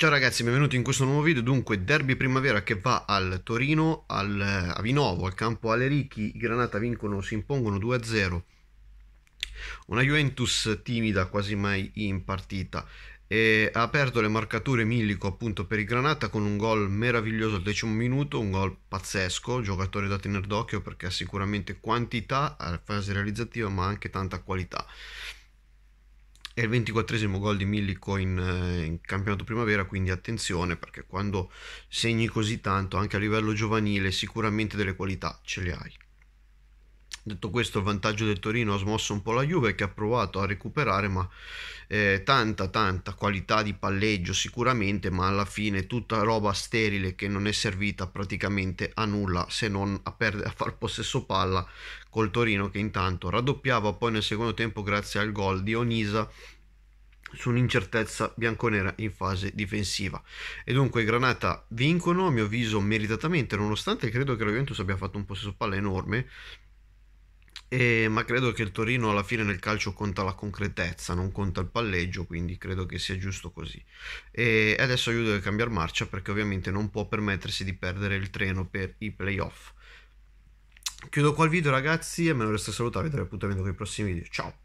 Ciao ragazzi, benvenuti in questo nuovo video. Dunque, derby primavera che va al Torino, al, a Vinovo, al campo Alerichi. I Granata vincono, si impongono 2-0. Una Juventus timida, quasi mai in partita. E ha aperto le marcature Millico appunto per il Granata con un gol meraviglioso al decimo minuto, un gol pazzesco, giocatore da tenere d'occhio perché ha sicuramente quantità, alla fase realizzativa, ma anche tanta qualità. È il 24 gol di Millico in, eh, in, campionato primavera, quindi attenzione perché quando segni così tanto anche a livello giovanile sicuramente delle qualità ce le hai. Detto questo il vantaggio del Torino ha smosso un po' la Juve che ha provato a recuperare ma eh, tanta tanta qualità di palleggio sicuramente ma alla fine tutta roba sterile che non è servita praticamente a nulla se non a, perd- a far possesso palla col Torino che intanto raddoppiava poi nel secondo tempo grazie al gol di Onisa su un'incertezza bianconera in fase difensiva e dunque i Granata vincono a mio avviso meritatamente nonostante credo che la Juventus abbia fatto un possesso palla enorme eh, ma credo che il Torino alla fine nel calcio conta la concretezza, non conta il palleggio, quindi credo che sia giusto così. E adesso aiuto a cambiare marcia perché ovviamente non può permettersi di perdere il treno per i playoff. Chiudo qua il video ragazzi e me lo resta salutare, vi appuntamento con i prossimi video. Ciao!